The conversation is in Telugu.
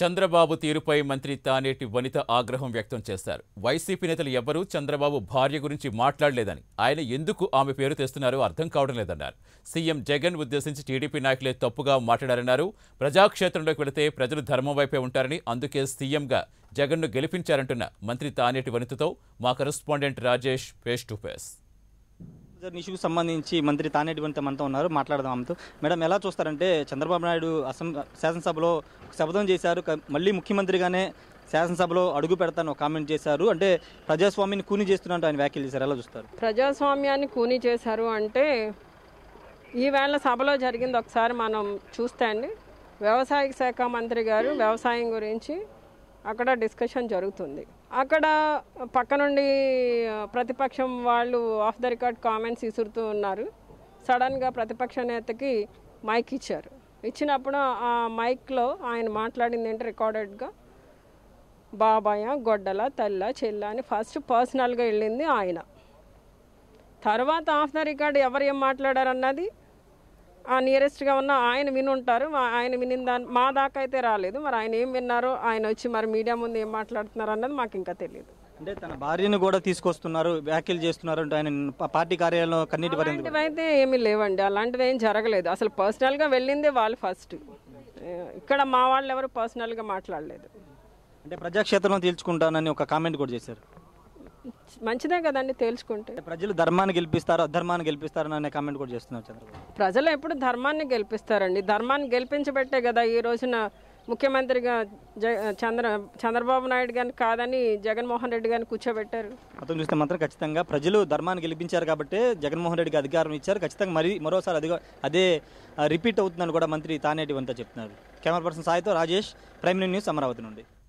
చంద్రబాబు తీరుపై మంత్రి తానేటి వనిత ఆగ్రహం వ్యక్తం చేశారు వైసీపీ నేతలు ఎవ్వరూ చంద్రబాబు భార్య గురించి మాట్లాడలేదని ఆయన ఎందుకు ఆమె పేరు తెస్తున్నారో అర్థం కావడం లేదన్నారు సీఎం జగన్ ఉద్దేశించి టీడీపీ నాయకులే తప్పుగా మాట్లాడారన్నారు ప్రజాక్షేత్రంలోకి వెళితే ప్రజలు ధర్మం వైపే ఉంటారని అందుకే సీఎంగా జగన్ను గెలిపించారంటున్న మంత్రి తానేటి వనితతో మా correspondent Rajesh face to face ఇష్యూకి సంబంధించి మంత్రి తానేటి వనిత మనతో ఉన్నారు మాట్లాడదాం ఆమెతో మేడం ఎలా చూస్తారంటే చంద్రబాబు నాయుడు అసం శాసనసభలో శపథం చేశారు మళ్ళీ ముఖ్యమంత్రిగానే శాసనసభలో అడుగు పెడతాను కామెంట్ చేశారు అంటే ప్రజాస్వామ్యాన్ని కూని చేస్తున్నట్టు ఆయన వ్యాఖ్యలు చేశారు ఎలా చూస్తారు ప్రజాస్వామ్యాన్ని కూని చేశారు అంటే ఈవేళ సభలో జరిగింది ఒకసారి మనం చూస్తే అండి వ్యవసాయ శాఖ మంత్రి గారు వ్యవసాయం గురించి అక్కడ డిస్కషన్ జరుగుతుంది అక్కడ పక్క నుండి ప్రతిపక్షం వాళ్ళు ఆఫ్ ద రికార్డ్ కామెంట్స్ ఇసురుతూ ఉన్నారు సడన్గా ప్రతిపక్ష నేతకి మైక్ ఇచ్చారు ఇచ్చినప్పుడు ఆ మైక్లో ఆయన మాట్లాడింది ఏంటి రికార్డెడ్గా బాబాయ గొడ్డల తల్ల చెల్ల అని ఫస్ట్ పర్సనల్గా వెళ్ళింది ఆయన తర్వాత ఆఫ్ ద రికార్డ్ ఎవరు ఏం మాట్లాడారన్నది నియరెస్ట్గా ఉన్న ఆయన వినుంటారు ఆయన వినిన దాని మా దాకా అయితే రాలేదు మరి ఆయన ఏం విన్నారో ఆయన వచ్చి మరి మీడియా ముందు ఏం మాట్లాడుతున్నారు అన్నది మాకు ఇంకా తెలియదు అంటే తన భార్యను కూడా తీసుకొస్తున్నారు వ్యాఖ్యలు చేస్తున్నారు అంటే ఆయన పార్టీ కార్యాలయంలో కన్నీటి అయితే ఏమీ లేవండి అలాంటిది ఏం జరగలేదు అసలు పర్సనల్గా వెళ్ళిందే వాళ్ళు ఫస్ట్ ఇక్కడ మా వాళ్ళు ఎవరు పర్సనల్గా మాట్లాడలేదు అంటే ప్రజాక్షేత్రంలో తీల్చుకుంటానని ఒక కామెంట్ కూడా చేశారు మంచిదే కదండి తేల్చుకుంటే ప్రజలు ధర్మాన్ని గెలిపిస్తారు అధర్మాన్ని గెలిపిస్తారు అనే కామెంట్ కూడా చేస్తున్నారు చంద్రబాబు ప్రజలు ఎప్పుడు ధర్మాన్ని గెలిపిస్తారండి ధర్మాన్ని గెలిపించబట్టే కదా ఈ రోజున ముఖ్యమంత్రిగా చంద్ర చంద్రబాబు నాయుడు గారిని కాదని జగన్మోహన్ రెడ్డి గారిని కూర్చోబెట్టారు మొత్తం చూస్తే మాత్రం ఖచ్చితంగా ప్రజలు ధర్మాన్ని గెలిపించారు కాబట్టి జగన్మోహన్ రెడ్డికి అధికారం ఇచ్చారు ఖచ్చితంగా మరి మరోసారి అది అదే రిపీట్ అవుతుందని కూడా మంత్రి తానేటివంతా చెప్తున్నారు కెమెరా పర్సన్ సాయితో రాజేష్ ప్రైమ్ న్యూస్ అమరావతి నుండి